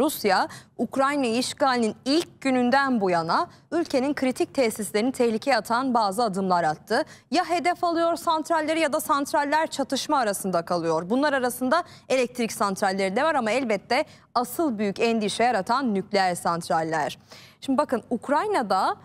Rusya, Ukrayna işgalinin ilk gününden bu yana ülkenin kritik tesislerini tehlikeye atan bazı adımlar attı. Ya hedef alıyor santralleri ya da santraller çatışma arasında kalıyor. Bunlar arasında elektrik santralleri de var ama elbette asıl büyük endişe yaratan nükleer santraller. Şimdi bakın Ukrayna'da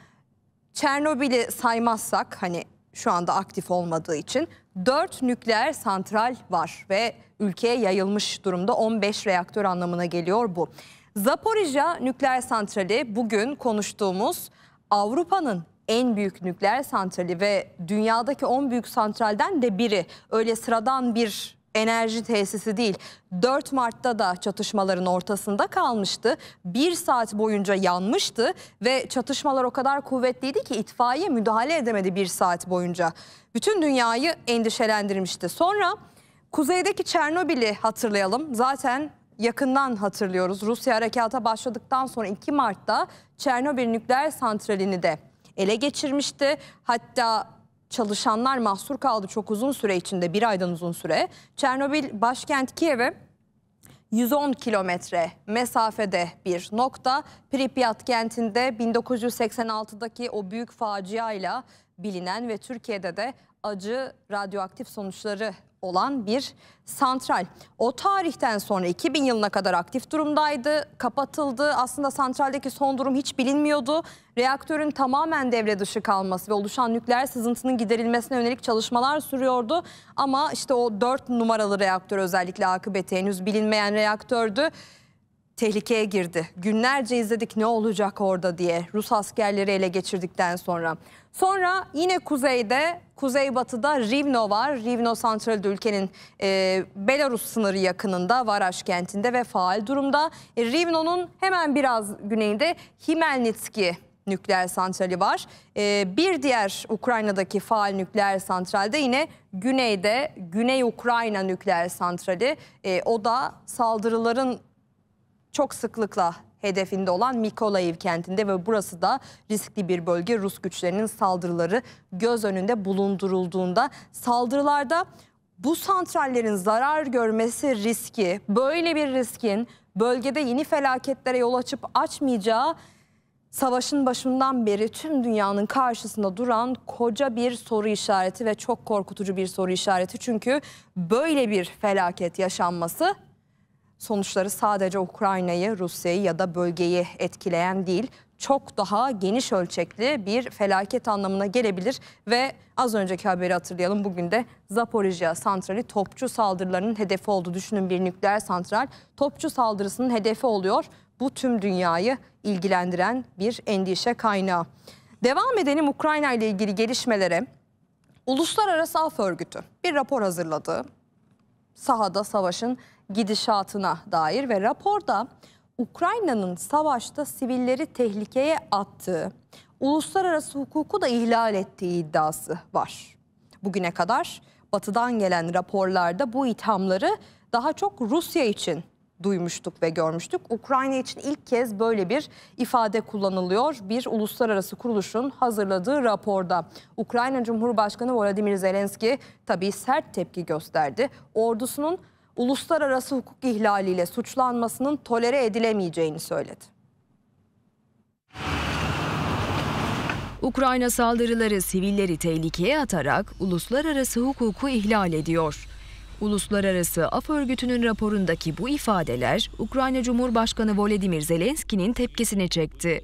Çernobil'i saymazsak hani şu anda aktif olmadığı için 4 nükleer santral var ve ülkeye yayılmış durumda 15 reaktör anlamına geliyor bu. Zaporijya nükleer santrali bugün konuştuğumuz Avrupa'nın en büyük nükleer santrali ve dünyadaki 10 büyük santralden de biri. Öyle sıradan bir enerji tesisi değil. 4 Mart'ta da çatışmaların ortasında kalmıştı. Bir saat boyunca yanmıştı ve çatışmalar o kadar kuvvetliydi ki itfaiye müdahale edemedi bir saat boyunca. Bütün dünyayı endişelendirmişti. Sonra kuzeydeki Çernobil'i hatırlayalım. Zaten yakından hatırlıyoruz. Rusya harekata başladıktan sonra 2 Mart'ta Çernobil nükleer santralini de ele geçirmişti. Hatta çalışanlar mahsur kaldı çok uzun süre içinde bir aydan uzun süre. Çernobil başkent Kiev'e 110 kilometre mesafede bir nokta. Pripyat kentinde 1986'daki o büyük faciayla bilinen ve Türkiye'de de acı radyoaktif sonuçları olan bir santral. O tarihten sonra 2000 yılına kadar aktif durumdaydı, kapatıldı. Aslında santraldeki son durum hiç bilinmiyordu. Reaktörün tamamen devre dışı kalması ve oluşan nükleer sızıntının giderilmesine yönelik çalışmalar sürüyordu. Ama işte o 4 numaralı reaktör özellikle akıbeti henüz bilinmeyen reaktördü tehlikeye girdi. Günlerce izledik ne olacak orada diye Rus askerleri ele geçirdikten sonra. Sonra yine kuzeyde, kuzeybatıda Rivno var. Rivno santralde ülkenin e, Belarus sınırı yakınında, Varaş kentinde ve faal durumda. E, Rivno'nun hemen biraz güneyinde Himelnitski nükleer santrali var. E, bir diğer Ukrayna'daki faal nükleer santralde yine güneyde Güney Ukrayna nükleer santrali. E, o da saldırıların çok sıklıkla hedefinde olan Mikolaev kentinde ve burası da riskli bir bölge. Rus güçlerinin saldırıları göz önünde bulundurulduğunda saldırılarda bu santrallerin zarar görmesi riski, böyle bir riskin bölgede yeni felaketlere yol açıp açmayacağı savaşın başından beri tüm dünyanın karşısında duran koca bir soru işareti ve çok korkutucu bir soru işareti. Çünkü böyle bir felaket yaşanması Sonuçları sadece Ukrayna'yı, Rusya'yı ya da bölgeyi etkileyen değil, çok daha geniş ölçekli bir felaket anlamına gelebilir ve az önceki haberi hatırlayalım bugün de Zaporijya santrali topçu saldırılarının hedefi oldu. Düşünün bir nükleer santral topçu saldırısının hedefi oluyor. Bu tüm dünyayı ilgilendiren bir endişe kaynağı. Devam edelim Ukrayna ile ilgili gelişmelere. Uluslararası Af Örgütü bir rapor hazırladı sahada savaşın gidişatına dair ve raporda Ukrayna'nın savaşta sivilleri tehlikeye attığı, uluslararası hukuku da ihlal ettiği iddiası var. Bugüne kadar batıdan gelen raporlarda bu ithamları daha çok Rusya için duymuştuk ve görmüştük. Ukrayna için ilk kez böyle bir ifade kullanılıyor bir uluslararası kuruluşun hazırladığı raporda. Ukrayna Cumhurbaşkanı Volodymyr Zelenski tabii sert tepki gösterdi. Ordusunun uluslararası hukuk ihlaliyle suçlanmasının tolere edilemeyeceğini söyledi. Ukrayna saldırıları sivilleri tehlikeye atarak uluslararası hukuku ihlal ediyor. Uluslararası Af Örgütü'nün raporundaki bu ifadeler Ukrayna Cumhurbaşkanı Volodymyr Zelenski'nin tepkisini çekti.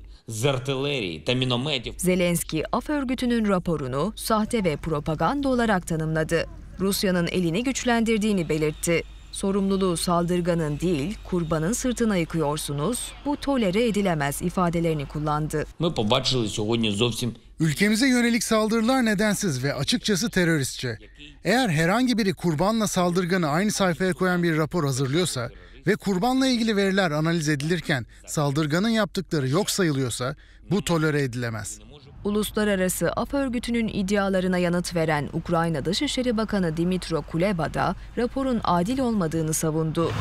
Zelenski, Af Örgütü'nün raporunu sahte ve propaganda olarak tanımladı. Rusya'nın elini güçlendirdiğini belirtti. Sorumluluğu saldırganın değil, kurbanın sırtına yıkıyorsunuz, bu tolere edilemez ifadelerini kullandı. Мы побачили сьогодні зовсім Ülkemize yönelik saldırılar nedensiz ve açıkçası teröristçe. Eğer herhangi biri kurbanla saldırganı aynı sayfaya koyan bir rapor hazırlıyorsa ve kurbanla ilgili veriler analiz edilirken saldırganın yaptıkları yok sayılıyorsa bu tolere edilemez. Uluslararası Af Örgütü'nün iddialarına yanıt veren Ukrayna Dışişleri Bakanı Dimitro Kuleba da raporun adil olmadığını savundu.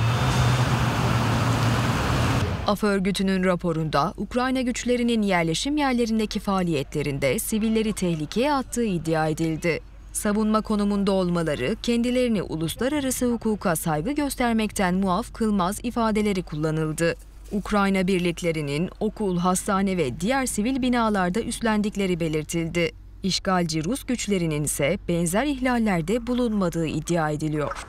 Af örgütünün raporunda Ukrayna güçlerinin yerleşim yerlerindeki faaliyetlerinde sivilleri tehlikeye attığı iddia edildi. Savunma konumunda olmaları kendilerini uluslararası hukuka saygı göstermekten muaf kılmaz ifadeleri kullanıldı. Ukrayna birliklerinin okul, hastane ve diğer sivil binalarda üstlendikleri belirtildi. İşgalci Rus güçlerinin ise benzer ihlallerde bulunmadığı iddia ediliyor.